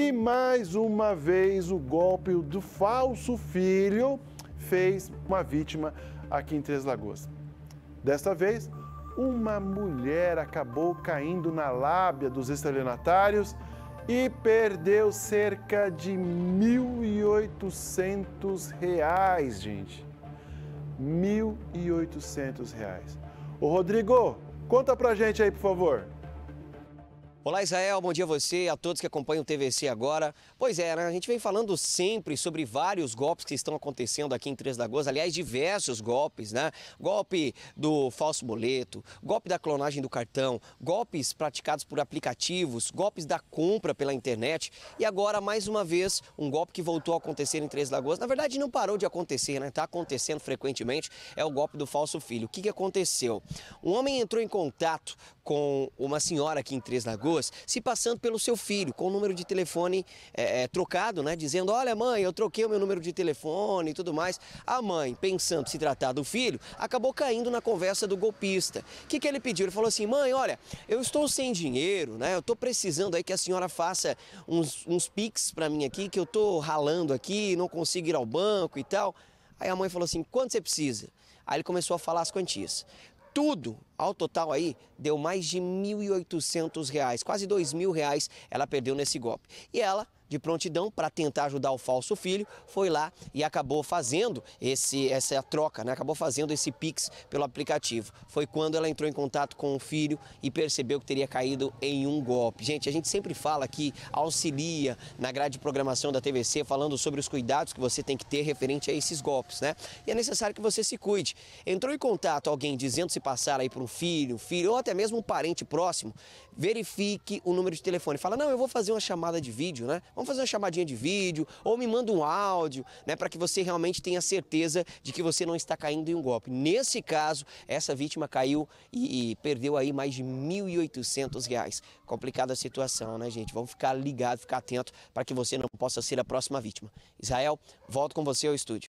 E mais uma vez o golpe do falso filho fez uma vítima aqui em Três Lagoas. Desta vez, uma mulher acabou caindo na lábia dos estelionatários e perdeu cerca de R$ reais, gente. R$ 1.800. Ô Rodrigo, conta pra gente aí, por favor. Olá, Israel, bom dia a você e a todos que acompanham o TVC agora. Pois é, né? a gente vem falando sempre sobre vários golpes que estão acontecendo aqui em Três Lagoas, aliás, diversos golpes, né? Golpe do falso boleto, golpe da clonagem do cartão, golpes praticados por aplicativos, golpes da compra pela internet e agora, mais uma vez, um golpe que voltou a acontecer em Três Lagoas. Na verdade, não parou de acontecer, né? Está acontecendo frequentemente, é o golpe do falso filho. O que, que aconteceu? Um homem entrou em contato com uma senhora aqui em Três Lagoas pessoas se passando pelo seu filho, com o número de telefone é, é, trocado, né? Dizendo: Olha, mãe, eu troquei o meu número de telefone e tudo mais. A mãe, pensando se tratar do filho, acabou caindo na conversa do golpista. O que, que ele pediu? Ele falou assim: Mãe, olha, eu estou sem dinheiro, né? Eu estou precisando aí que a senhora faça uns, uns pix para mim aqui, que eu estou ralando aqui, não consigo ir ao banco e tal. Aí a mãe falou assim: quanto você precisa? Aí ele começou a falar as quantias. Tudo ao total aí, deu mais de R$ 1.800, quase R$ 2.000 ela perdeu nesse golpe. E ela de prontidão para tentar ajudar o falso filho, foi lá e acabou fazendo esse, essa troca, né? acabou fazendo esse Pix pelo aplicativo. Foi quando ela entrou em contato com o filho e percebeu que teria caído em um golpe. Gente, a gente sempre fala que auxilia na grade de programação da TVC, falando sobre os cuidados que você tem que ter referente a esses golpes, né? E é necessário que você se cuide. Entrou em contato alguém dizendo se passar aí por um filho, filho, ou até mesmo um parente próximo, verifique o número de telefone. Fala, não, eu vou fazer uma chamada de vídeo, né? Vamos fazer uma chamadinha de vídeo, ou me manda um áudio, né? Para que você realmente tenha certeza de que você não está caindo em um golpe. Nesse caso, essa vítima caiu e, e perdeu aí mais de R$ 1.800. Complicada a situação, né, gente? Vamos ficar ligado, ficar atento para que você não possa ser a próxima vítima. Israel, volto com você ao estúdio.